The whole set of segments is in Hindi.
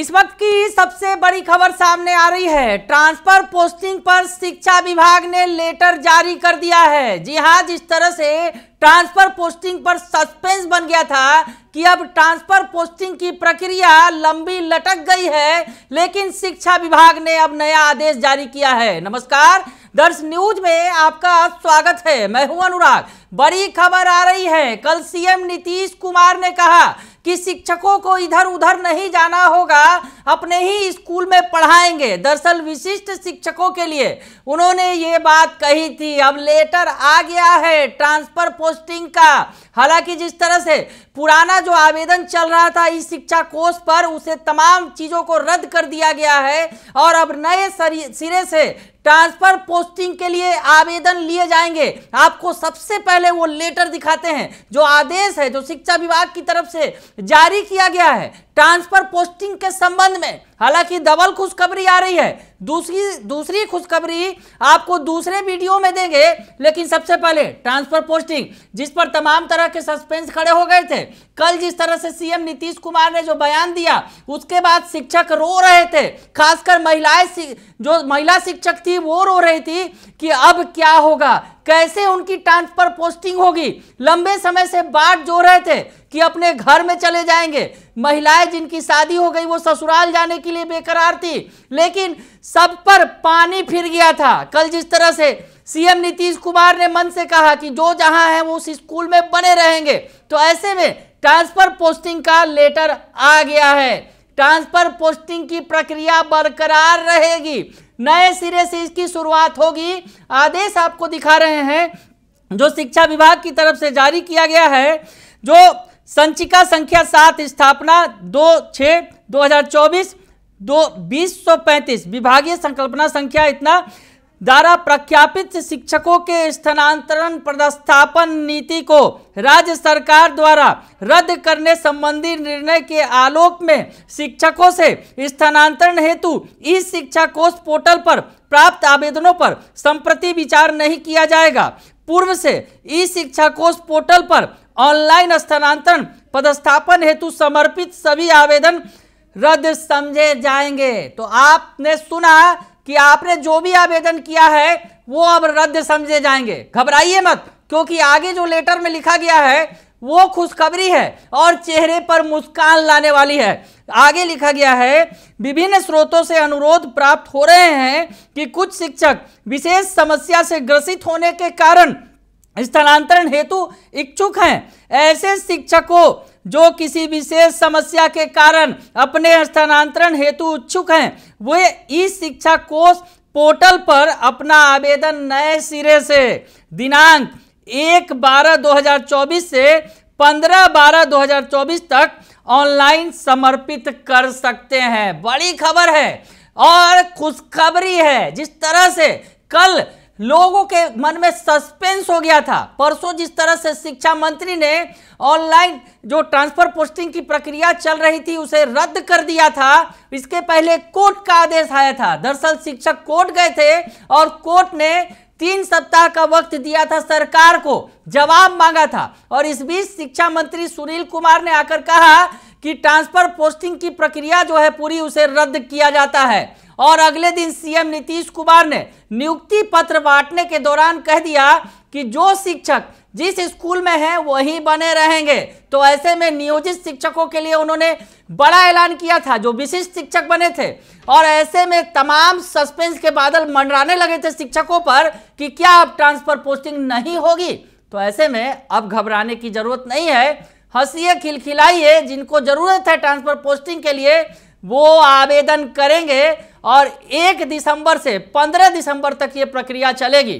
इस वक्त की सबसे बड़ी खबर सामने आ रही है ट्रांसफर पोस्टिंग पर शिक्षा विभाग ने लेटर जारी कर दिया है जी हाँ जिस तरह से ट्रांसफर पोस्टिंग पर सस्पेंस बन गया था कि अब ट्रांसफर पोस्टिंग की प्रक्रिया लंबी लटक गई है लेकिन शिक्षा विभाग ने अब नया आदेश जारी किया है नमस्कार दर्श न्यूज में आपका स्वागत है मैं हूं अनुराग बड़ी खबर आ रही है कल सीएम नीतीश कुमार ने कहा कि शिक्षकों को इधर उधर नहीं जाना होगा अपने ही स्कूल में पढ़ाएंगे दरअसल विशिष्ट शिक्षकों के लिए उन्होंने ये बात कही थी अब लेटर आ गया है ट्रांसफर पोस्टिंग का हालांकि जिस तरह से पुराना जो आवेदन चल रहा था इस शिक्षा कोर्स पर उसे तमाम चीज़ों को रद्द कर दिया गया है और अब नए सिरे से ट्रांसफर पोस्टिंग के लिए आवेदन लिए जाएंगे आपको सबसे पहले वो लेटर दिखाते हैं जो आदेश है जो शिक्षा विभाग की तरफ से जारी किया गया है ट्रांसफर पोस्टिंग के संबंध में हालांकि डबल खुशखबरी आ रही है दूसरी दूसरी खुशखबरी आपको दूसरे वीडियो में देंगे लेकिन सबसे पहले ट्रांसफर पोस्टिंग जिस पर तमाम तरह के सस्पेंस खड़े हो गए थे कल जिस तरह से सीएम नीतीश कुमार ने जो बयान दिया उसके बाद शिक्षक रो रहे थे खासकर महिलाएं जो महिला शिक्षक थी वो रो रही थी कि अब क्या होगा कैसे उनकी ट्रांसफर पोस्टिंग होगी लंबे समय से बाढ़ जो रहे थे कि अपने घर में चले जाएंगे महिलाएं जिनकी शादी हो गई वो ससुराल जाने के लिए बेकरार थी लेकिन सब पर पानी फिर गया था कल जिस तरह से सीएम नीतीश कुमार ने मन से कहा कि जो जहां है वो उस स्कूल में बने रहेंगे तो ऐसे में ट्रांसफर पोस्टिंग का लेटर आ गया है ट्रांसफर पोस्टिंग की प्रक्रिया बरकरार रहेगी नए सिरे से इसकी शुरुआत होगी आदेश आपको दिखा रहे हैं जो शिक्षा विभाग की तरफ से जारी किया गया है जो संचिका संख्या सात स्थापना दो छः दो हजार चौबीस दो बीस सौ पैंतीस विभागीय संकल्पना संख्या इतना द्वारा प्रख्यापित शिक्षकों के स्थानांतरण पदस्थापन नीति को राज्य सरकार द्वारा रद्द करने संबंधी निर्णय के आलोक में शिक्षकों से स्थानांतरण हेतु ई शिक्षा कोष पोर्टल पर प्राप्त आवेदनों पर संप्रति विचार नहीं किया जाएगा पूर्व से ई शिक्षा कोष पोर्टल पर ऑनलाइन स्थानांतरण पदस्थापन हेतु समर्पित सभी आवेदन रद्द समझे जाएंगे तो आपने सुना कि आपने जो भी आवेदन किया है वो अब रद्द समझे जाएंगे घबराइए मत क्योंकि आगे जो लेटर में लिखा गया है वो खुशखबरी है और चेहरे पर मुस्कान लाने वाली है आगे लिखा गया है विभिन्न स्रोतों से अनुरोध प्राप्त हो रहे हैं कि कुछ शिक्षक विशेष समस्या से ग्रसित होने के कारण स्थानांतरण हेतु इच्छुक हैं ऐसे शिक्षकों जो किसी विशेष समस्या के कारण अपने स्थानांतरण हेतु इच्छुक हैं वे ई शिक्षा कोष पोर्टल पर अपना आवेदन नए सिरे से दिनांक एक बारह 2024 से पंद्रह बारह 2024 तक ऑनलाइन समर्पित कर सकते हैं बड़ी खबर है और खुशखबरी है जिस तरह से कल लोगों के मन में सस्पेंस हो गया था परसों जिस तरह से शिक्षा मंत्री ने ऑनलाइन जो ट्रांसफर पोस्टिंग की प्रक्रिया चल रही थी उसे रद्द कर दिया था इसके पहले कोर्ट का आदेश आया था दरअसल शिक्षक कोर्ट गए थे और कोर्ट ने तीन सप्ताह का वक्त दिया था सरकार को जवाब मांगा था और इस बीच शिक्षा मंत्री सुनील कुमार ने आकर कहा कि ट्रांसफर पोस्टिंग की प्रक्रिया जो है पूरी उसे रद्द किया जाता है और अगले दिन सीएम नीतीश कुमार ने नियुक्ति पत्र बांटने के दौरान कह दिया कि जो शिक्षक जिस स्कूल में है वही बने रहेंगे तो ऐसे में नियोजित शिक्षकों के लिए उन्होंने बड़ा ऐलान किया था जो विशिष्ट शिक्षक बने थे और ऐसे में तमाम सस्पेंस के बादल मंडराने लगे थे शिक्षकों पर कि क्या अब ट्रांसफर पोस्टिंग नहीं होगी तो ऐसे में अब घबराने की जरूरत नहीं है हंसिए खिलखिलाइए जिनको जरूरत है ट्रांसफर पोस्टिंग के लिए वो आवेदन करेंगे और एक दिसंबर से पंद्रह दिसंबर तक ये प्रक्रिया चलेगी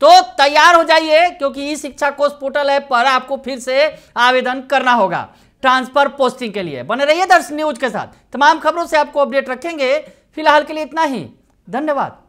तो तैयार हो जाइए क्योंकि ई शिक्षा कोर्स पोर्टल ऐप पर आपको फिर से आवेदन करना होगा ट्रांसफर पोस्टिंग के लिए बने रहिए दर्श न्यूज के साथ तमाम खबरों से आपको अपडेट रखेंगे फिलहाल के लिए इतना ही धन्यवाद